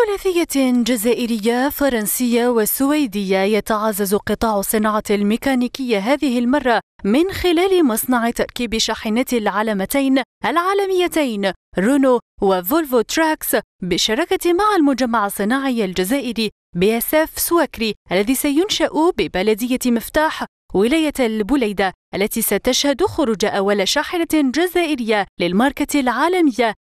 بثلاثية جزائرية فرنسية وسويدية يتعزز قطاع الصناعة الميكانيكية هذه المرة من خلال مصنع تركيب شاحنة العلامتين العالميتين رونو وفولفو تراكس بالشراكة مع المجمع الصناعي الجزائري بياساف سواكري الذي سينشأ ببلدية مفتاح ولاية البليدة التي ستشهد خروج أول شاحنة جزائرية للماركة العالمية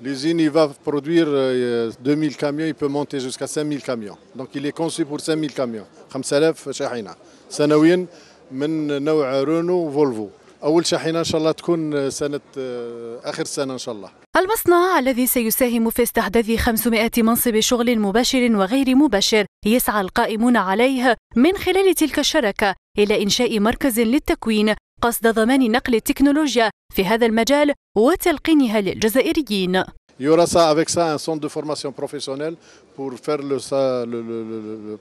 L'usine, va produire 2000 euh, camions, il peut monter jusqu'à 5000 camions. Donc il est conçu pour 5000 camions, 5000 شاحنة سنويا من نوع رونو فولفو. أول شاحنة إن شاء الله تكون آه، سنة آه، آخر سنة إن شاء الله. المصنع الذي سيساهم في استحداث 500 منصب شغل مباشر وغير مباشر يسعى القائمون عليه من خلال تلك الشركة إلى إنشاء مركز للتكوين قصد ضمان نقل التكنولوجيا في هذا المجال وتلقينها للجزائريين Il y aura ça avec ça un centre de formation professionnelle pour faire le,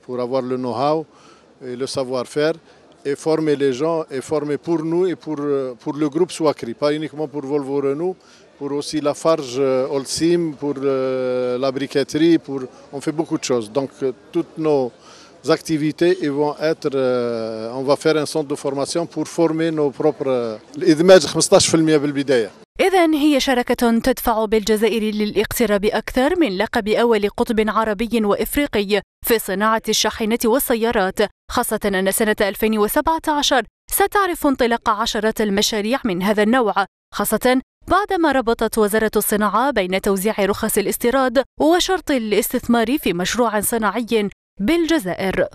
pour avoir le know-how et le savoir-faire et former les gens et former pour nous et pour euh, pour le groupe Swacri, pas uniquement pour Volvo Renault, pour aussi la farge sim euh, pour euh, la briqueterie, pour on fait beaucoup de choses. Donc toutes nos activités et vont être euh, on va faire un centre de formation pour former nos propres euh, الادماج 15% بالبدايه إذا هي شركة تدفع بالجزائر للاقتراب أكثر من لقب أول قطب عربي وإفريقي في صناعة الشاحنة والسيارات خاصة أن سنة 2017 ستعرف انطلاق عشرات المشاريع من هذا النوع خاصة بعدما ربطت وزارة الصناعة بين توزيع رخص الاستيراد وشرط الاستثمار في مشروع صناعي بالجزائر